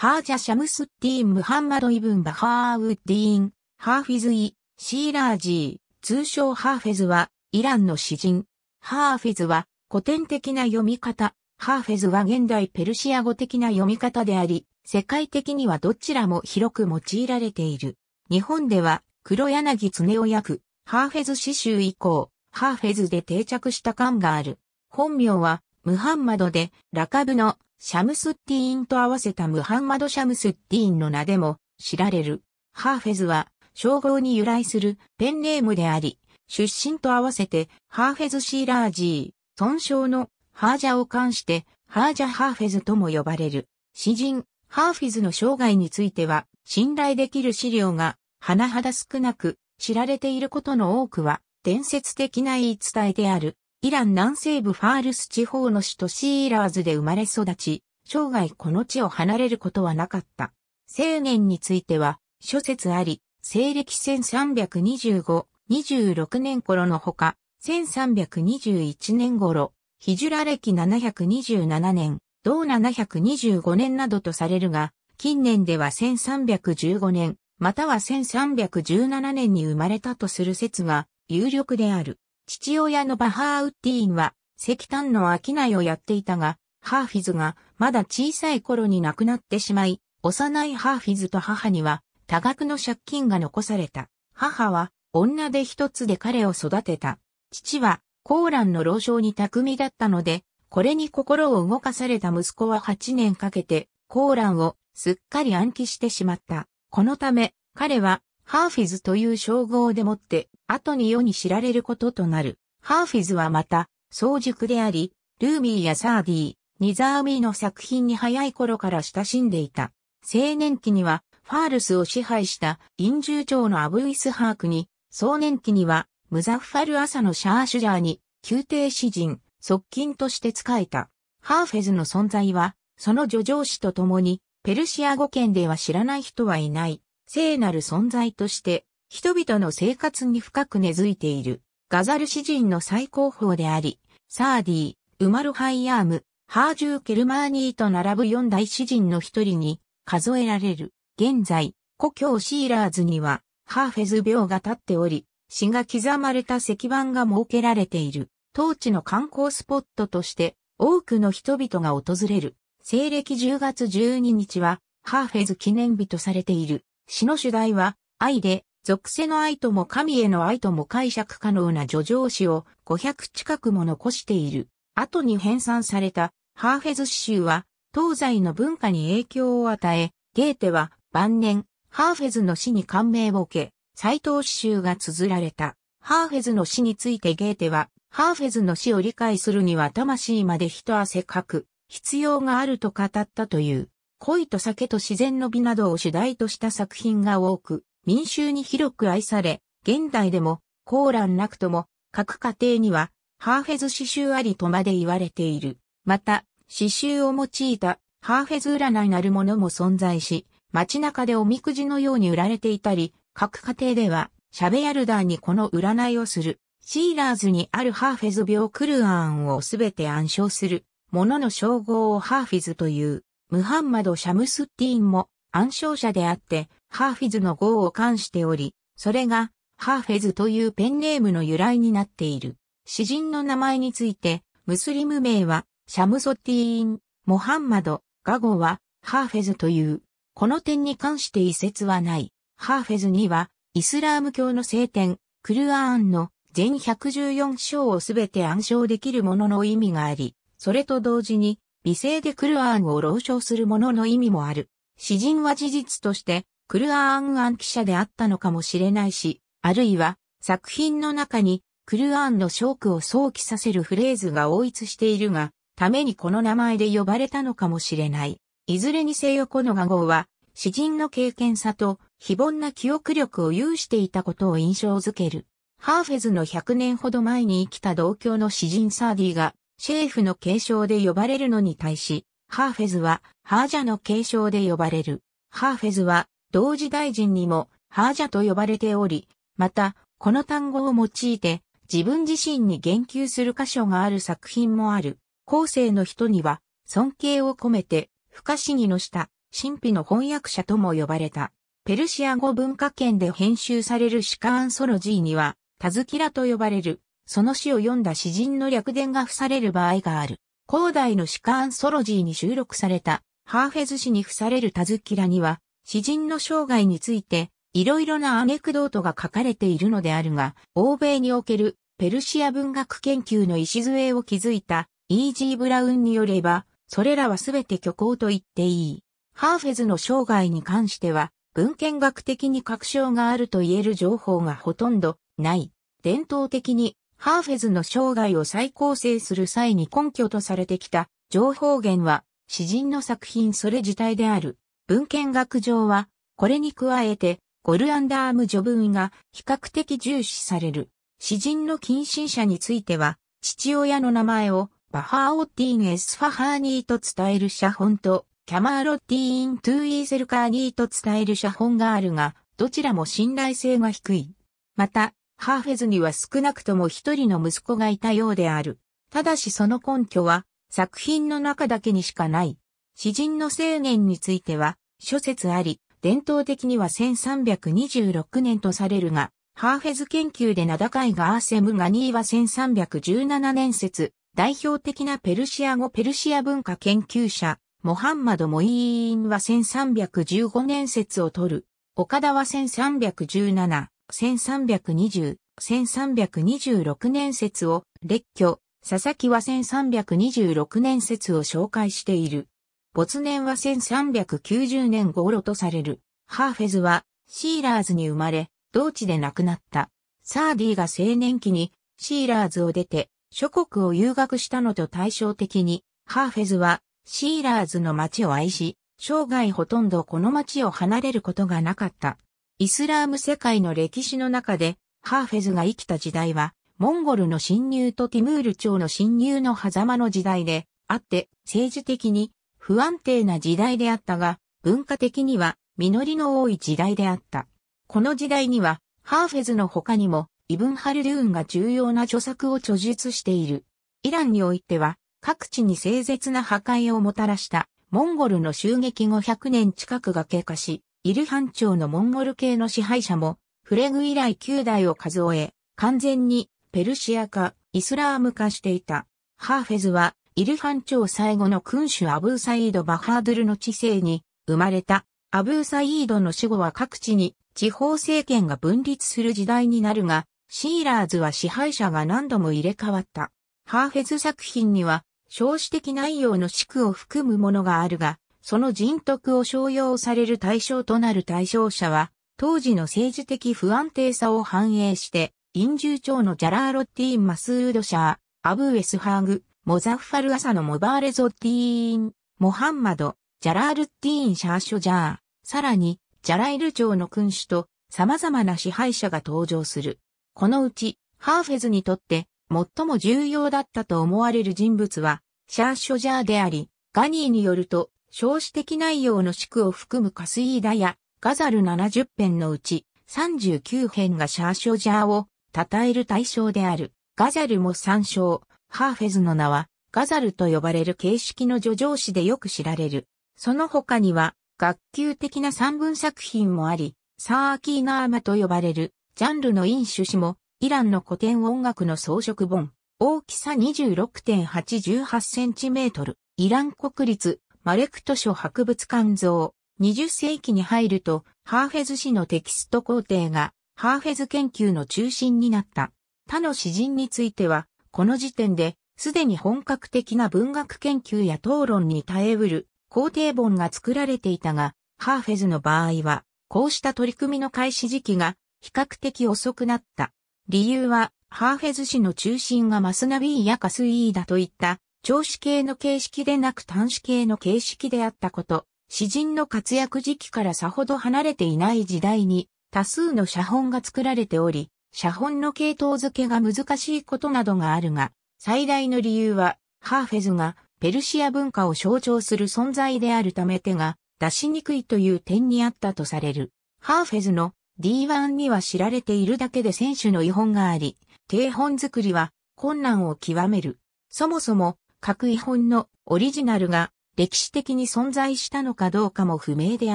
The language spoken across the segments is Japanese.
ハージャ・シャムスッディーン・ムハンマド・イブン・バハーウッディーン、ハーフィズ・イ、シーラージー、通称ハーフェズは、イランの詩人。ハーフェズは、古典的な読み方。ハーフェズは現代ペルシア語的な読み方であり、世界的にはどちらも広く用いられている。日本では、黒柳ねを訳、ハーフェズ詩集以降、ハーフェズで定着した感がある。本名は、ムハンマドで、ラカブのシャムスッティーンと合わせたムハンマド・シャムスッティーンの名でも知られる。ハーフェズは称号に由来するペンネームであり、出身と合わせてハーフェズ・シーラージー、尊称のハージャを冠してハージャ・ハーフェズとも呼ばれる。詩人、ハーフィズの生涯については信頼できる資料が甚だ少なく知られていることの多くは伝説的な言い伝えである。イラン南西部ファールス地方の首都シーラーズで生まれ育ち、生涯この地を離れることはなかった。青年については、諸説あり、西暦1325、26年頃のほか、1321年頃、ヒジュラ歴727年、同725年などとされるが、近年では1315年、または1317年に生まれたとする説が有力である。父親のバハーウッディーンは石炭の商いをやっていたが、ハーフィズがまだ小さい頃に亡くなってしまい、幼いハーフィズと母には多額の借金が残された。母は女手一つで彼を育てた。父はコーランの老少に巧みだったので、これに心を動かされた息子は8年かけてコーランをすっかり暗記してしまった。このため彼はハーフィズという称号でもって、後に世に知られることとなる。ハーフィズはまた、早熟であり、ルーミーやサーディー、ニザーミーの作品に早い頃から親しんでいた。青年期には、ファールスを支配したインジューのアブイスハークに、壮年期には、ムザファル朝のシャーシュジャーに、宮廷詩人、側近として仕えた。ハーフェズの存在は、その叙情詩と共に、ペルシア語圏では知らない人はいない。聖なる存在として、人々の生活に深く根付いている、ガザル詩人の最高峰であり、サーディー、ウマルハイアーム、ハージュー・ケルマーニーと並ぶ四大詩人の一人に数えられる。現在、故郷シーラーズには、ハーフェズ病が立っており、詩が刻まれた石板が設けられている。当地の観光スポットとして、多くの人々が訪れる。西暦10月12日は、ハーフェズ記念日とされている。詩の主題は、愛で、属性の愛とも神への愛とも解釈可能な叙情詩を500近くも残している。後に編纂されたハーフェズ詩集は東西の文化に影響を与え、ゲーテは晩年ハーフェズの詩に感銘を受け、斎藤詩集が綴られた。ハーフェズの詩についてゲーテは、ハーフェズの詩を理解するには魂まで一汗かく必要があると語ったという。恋と酒と自然の美などを主題とした作品が多く、民衆に広く愛され、現代でも、コーランなくとも、各家庭には、ハーフェズ詩集ありとまで言われている。また、詩集を用いた、ハーフェズ占いなるものも存在し、街中でおみくじのように売られていたり、各家庭では、シャベヤルダーにこの占いをする。シーラーズにあるハーフェズ病クルアーンをすべて暗唱する、ものの称号をハーフィズという。ムハンマド・シャムスッティーンも暗唱者であって、ハーフィズの号を冠しており、それが、ハーフェズというペンネームの由来になっている。詩人の名前について、ムスリム名は、シャムソティーン、モハンマド、ガゴは、ハーフェズという。この点に関して異説はない。ハーフェズには、イスラーム教の聖典、クルアーンの全114章をすべて暗唱できるものの意味があり、それと同時に、理性でクルアーンを老称する者の意味もある。詩人は事実として、クルアーン暗記者であったのかもしれないし、あるいは、作品の中に、クルアーンのショークを想起させるフレーズが応一しているが、ためにこの名前で呼ばれたのかもしれない。いずれにせよこの画号は、詩人の経験さと、非凡な記憶力を有していたことを印象づける。ハーフェズの100年ほど前に生きた同郷の詩人サーディが、シェーフの継承で呼ばれるのに対し、ハーフェズはハージャの継承で呼ばれる。ハーフェズは同時大臣にもハージャと呼ばれており、また、この単語を用いて自分自身に言及する箇所がある作品もある。後世の人には尊敬を込めて不可思議の下、神秘の翻訳者とも呼ばれた。ペルシア語文化圏で編集されるシカアンソロジーには、タズキラと呼ばれるその詩を読んだ詩人の略伝が付される場合がある。広大の詩歌アンソロジーに収録された、ハーフェズ詩に付されるタズキラには、詩人の生涯について、いろいろなアネクドートが書かれているのであるが、欧米におけるペルシア文学研究の礎を築いた E.G. ブラウンによれば、それらはすべて虚構と言っていい。ハーフェズの生涯に関しては、文献学的に確証があると言える情報がほとんどない。伝統的にハーフェズの生涯を再構成する際に根拠とされてきた情報源は、詩人の作品それ自体である。文献学上は、これに加えて、ゴルアンダーム序文が比較的重視される。詩人の近親者については、父親の名前をバハーオッティン・エスファハーニーと伝える写本と、キャマーロッティーン・トゥイーセルカーニーと伝える写本があるが、どちらも信頼性が低い。また、ハーフェズには少なくとも一人の息子がいたようである。ただしその根拠は作品の中だけにしかない。詩人の青年については諸説あり、伝統的には1326年とされるが、ハーフェズ研究で名高いガーセム・ガニーは1317年説、代表的なペルシア語ペルシア文化研究者、モハンマド・モイーンは1315年説を取る。岡田は1317、1320、1326年説を列挙、佐々木は1326年説を紹介している。没年は1390年頃とされる。ハーフェズはシーラーズに生まれ、同地で亡くなった。サーディが青年期にシーラーズを出て諸国を遊学したのと対照的に、ハーフェズはシーラーズの町を愛し、生涯ほとんどこの町を離れることがなかった。イスラーム世界の歴史の中で、ハーフェズが生きた時代は、モンゴルの侵入とティムール朝の侵入の狭間の時代で、あって、政治的に不安定な時代であったが、文化的には実りの多い時代であった。この時代には、ハーフェズの他にも、イブン・ハルルーンが重要な著作を著述している。イランにおいては、各地に静絶な破壊をもたらした、モンゴルの襲撃後100年近くが経過し、イルハン朝のモンゴル系の支配者も、フレグ以来9代を数え、完全にペルシア化、イスラーム化していた。ハーフェズは、イルハン朝最後の君主アブーサイード・バハードルの治世に生まれた。アブーサイードの死後は各地に地方政権が分立する時代になるが、シーラーズは支配者が何度も入れ替わった。ハーフェズ作品には、少子的内容の宿を含むものがあるが、その人徳を商用される対象となる対象者は、当時の政治的不安定さを反映して、臨終朝のジャラーロッティーン・マスード・シャー、アブ・ウェスハーグ、モザッファル・アサのモバーレ・ゾッティーン、モハンマド、ジャラール・ティーン・シャーショ・ジャー、さらに、ジャライル朝の君主と様々な支配者が登場する。このうち、ハーフェズにとって最も重要だったと思われる人物は、シャーショ・ジャーであり、ガニーによると、少子的内容の宿を含むカスイーダやガザル70編のうち39編がシャーショジャーを称える対象である。ガザルも参照。ハーフェズの名はガザルと呼ばれる形式の叙情詩でよく知られる。その他には学級的な散文作品もあり、サーキーナーマと呼ばれるジャンルの飲酒詩もイランの古典音楽の装飾本。大きさ 26.818cm。イラン国立マレクト書博物館像。20世紀に入ると、ハーフェズ氏のテキスト工程が、ハーフェズ研究の中心になった。他の詩人については、この時点で、すでに本格的な文学研究や討論に耐えうる、工程本が作られていたが、ハーフェズの場合は、こうした取り組みの開始時期が、比較的遅くなった。理由は、ハーフェズ氏の中心がマスナビーやカスイーだといった長子系の形式でなく短子系の形式であったこと、詩人の活躍時期からさほど離れていない時代に多数の写本が作られており、写本の系統付けが難しいことなどがあるが、最大の理由は、ハーフェズがペルシア文化を象徴する存在であるため手が出しにくいという点にあったとされる。ハーフェズの D1 には知られているだけで選手の違本があり、定本作りは困難を極める。そもそも各遺本のオリジナルが歴史的に存在したのかどうかも不明で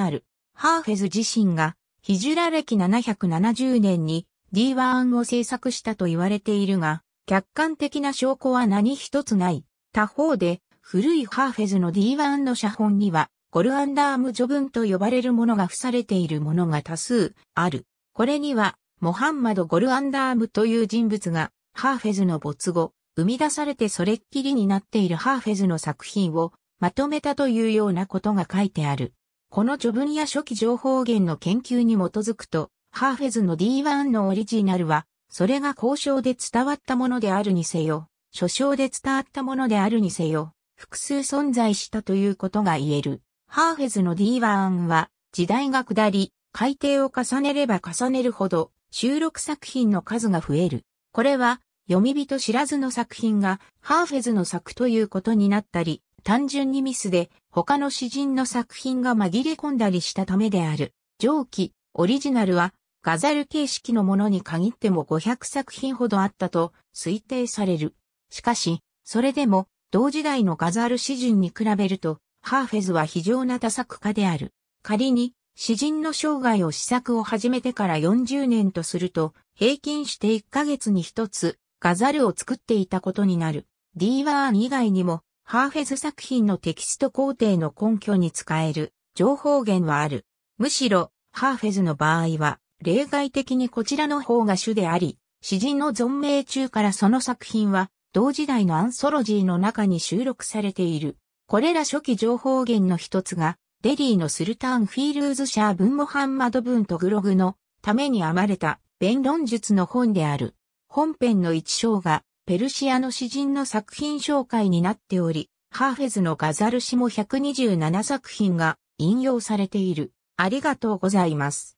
ある。ハーフェズ自身がヒジュラ歴770年に D1 を制作したと言われているが、客観的な証拠は何一つない。他方で、古いハーフェズの D1 の写本には、ゴルアンダーム序文と呼ばれるものが付されているものが多数ある。これには、モハンマド・ゴルアンダームという人物が、ハーフェズの没後、生み出されてそれっきりになっているハーフェズの作品をまとめたというようなことが書いてある。この序文や初期情報源の研究に基づくと、ハーフェズの D1 のオリジナルは、それが交渉で伝わったものであるにせよ、書章で伝わったものであるにせよ、複数存在したということが言える。ハーフェズの D1 は、時代が下り、改定を重ねれば重ねるほど、収録作品の数が増える。これは、読み人知らずの作品がハーフェズの作ということになったり、単純にミスで他の詩人の作品が紛れ込んだりしたためである。上記、オリジナルはガザル形式のものに限っても500作品ほどあったと推定される。しかし、それでも同時代のガザル詩人に比べると、ハーフェズは非常な多作家である。仮に、詩人の生涯を試作を始めてから40年とすると、平均して1ヶ月に1つ、ガザルを作っていたことになる。D ワーン以外にも、ハーフェズ作品のテキスト工程の根拠に使える情報源はある。むしろ、ハーフェズの場合は、例外的にこちらの方が主であり、詩人の存命中からその作品は、同時代のアンソロジーの中に収録されている。これら初期情報源の一つが、デリーのスルターン・フィールズ・シャー文モハンマド文とグログのために編まれた弁論術の本である。本編の一章がペルシアの詩人の作品紹介になっており、ハーフェズのガザル詩も127作品が引用されている。ありがとうございます。